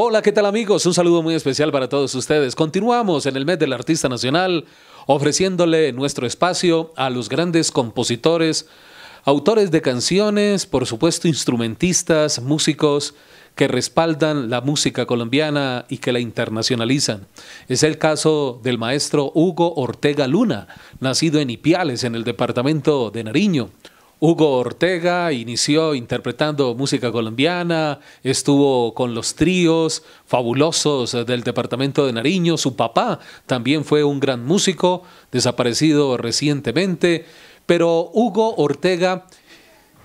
Hola, ¿qué tal amigos? Un saludo muy especial para todos ustedes. Continuamos en el mes del Artista Nacional ofreciéndole nuestro espacio a los grandes compositores, autores de canciones, por supuesto instrumentistas, músicos que respaldan la música colombiana y que la internacionalizan. Es el caso del maestro Hugo Ortega Luna, nacido en Ipiales, en el departamento de Nariño. Hugo Ortega inició interpretando música colombiana, estuvo con los tríos fabulosos eh, del departamento de Nariño, su papá también fue un gran músico, desaparecido recientemente, pero Hugo Ortega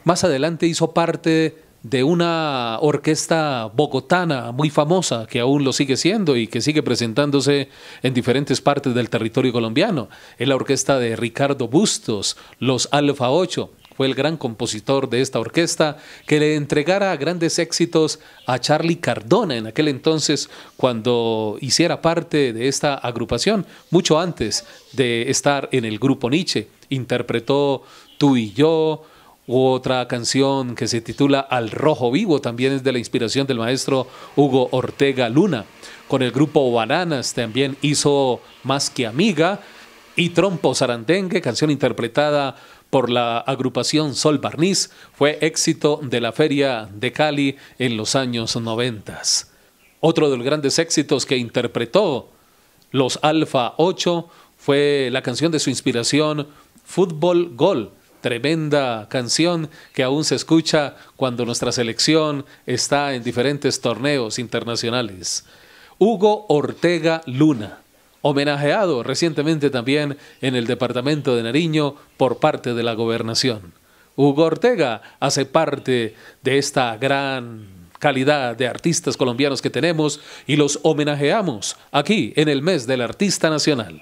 más adelante hizo parte de una orquesta bogotana muy famosa que aún lo sigue siendo y que sigue presentándose en diferentes partes del territorio colombiano. Es la orquesta de Ricardo Bustos, los Alfa 8 fue el gran compositor de esta orquesta que le entregara grandes éxitos a Charlie Cardona en aquel entonces cuando hiciera parte de esta agrupación, mucho antes de estar en el grupo Nietzsche. Interpretó Tú y yo, otra canción que se titula Al Rojo Vivo, también es de la inspiración del maestro Hugo Ortega Luna. Con el grupo Bananas también hizo Más que Amiga y Trompo Sarandengue, canción interpretada por la agrupación Sol Barniz fue éxito de la Feria de Cali en los años 90. Otro de los grandes éxitos que interpretó los Alfa 8 fue la canción de su inspiración Fútbol Gol, tremenda canción que aún se escucha cuando nuestra selección está en diferentes torneos internacionales. Hugo Ortega Luna homenajeado recientemente también en el departamento de Nariño por parte de la gobernación. Hugo Ortega hace parte de esta gran calidad de artistas colombianos que tenemos y los homenajeamos aquí en el mes del Artista Nacional.